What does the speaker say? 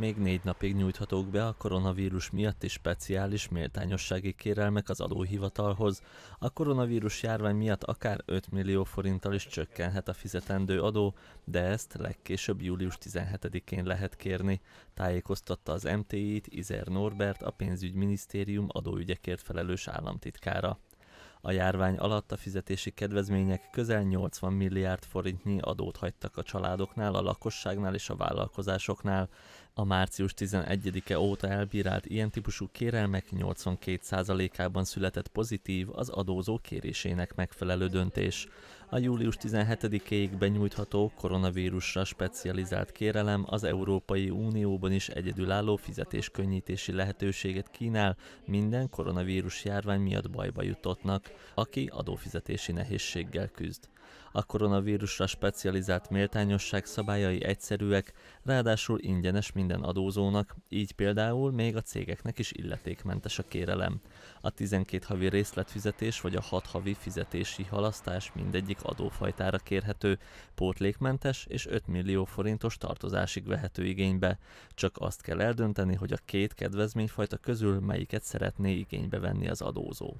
Még négy napig nyújthatók be a koronavírus miatti speciális méltányossági kérelmek az adóhivatalhoz. A koronavírus járvány miatt akár 5 millió forinttal is csökkenhet a fizetendő adó, de ezt legkésőbb július 17-én lehet kérni. Tájékoztatta az MTI-t Izer Norbert, a pénzügyminisztérium adóügyekért felelős államtitkára. A járvány alatt a fizetési kedvezmények közel 80 milliárd forintnyi adót hagytak a családoknál, a lakosságnál és a vállalkozásoknál. A március 11-e óta elbírált ilyen típusú kérelmek 82%-ában született pozitív az adózó kérésének megfelelő döntés. A július 17 éig benyújtható koronavírusra specializált kérelem az Európai Unióban is egyedülálló fizetéskönnyítési lehetőséget kínál minden koronavírus járvány miatt bajba jutottnak, aki adófizetési nehézséggel küzd. A koronavírusra specializált méltányosság szabályai egyszerűek, ráadásul ingyenes minden adózónak, így például még a cégeknek is illetékmentes a kérelem. A 12 havi részletfizetés vagy a 6 havi fizetési halasztás mindegyik adófajtára kérhető, pótlékmentes és 5 millió forintos tartozásig vehető igénybe. Csak azt kell eldönteni, hogy a két kedvezményfajta közül melyiket szeretné igénybe venni az adózó.